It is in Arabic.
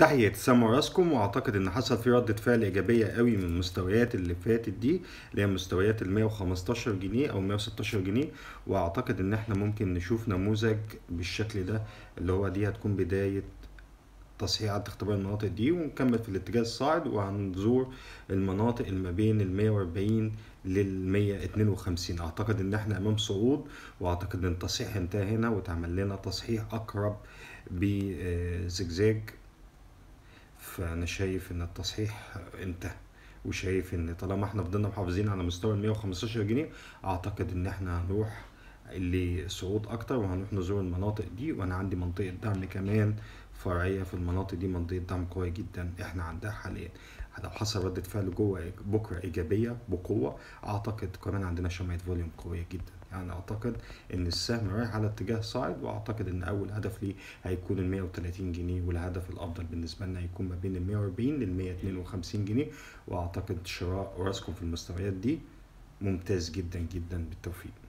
تحية سامو راسكم واعتقد ان حصل في ردة فعل ايجابية قوي من المستويات اللي فاتت دي اللي هي مستويات ال 115 جنيه او 116 جنيه واعتقد ان احنا ممكن نشوف نموذج بالشكل ده اللي هو دي هتكون بداية تصحيح عدد اختبار المناطق دي ونكمل في الاتجاه الصاعد وهنزور المناطق ما بين ال 140 لل 152 اعتقد ان احنا امام صعود واعتقد ان التصحيح انتهى هنا واتعمل لنا تصحيح اقرب بزجزاج فانا شايف ان التصحيح انتهى وشايف ان طالما احنا فضلنا محافظين على مستوى ال 115 جنيه اعتقد ان احنا هنروح صعود اكتر وهنروح نزور المناطق دي وانا عندي منطقه دعم كمان فرعيه في المناطق دي منطقه دعم قويه جدا احنا عندها حاليا لو حصل ردة فعل جوه بكره ايجابيه بقوه اعتقد كمان عندنا شمعة فوليوم قويه جدا يعني اعتقد ان السهم رايح على اتجاه صاعد واعتقد ان اول هدف لي هيكون ال 130 جنيه والهدف الافضل بالنسبه لنا هيكون ما بين ال 140 لل 152 جنيه واعتقد شراء راسكم في المستويات دي ممتاز جدا جدا بالتوفيق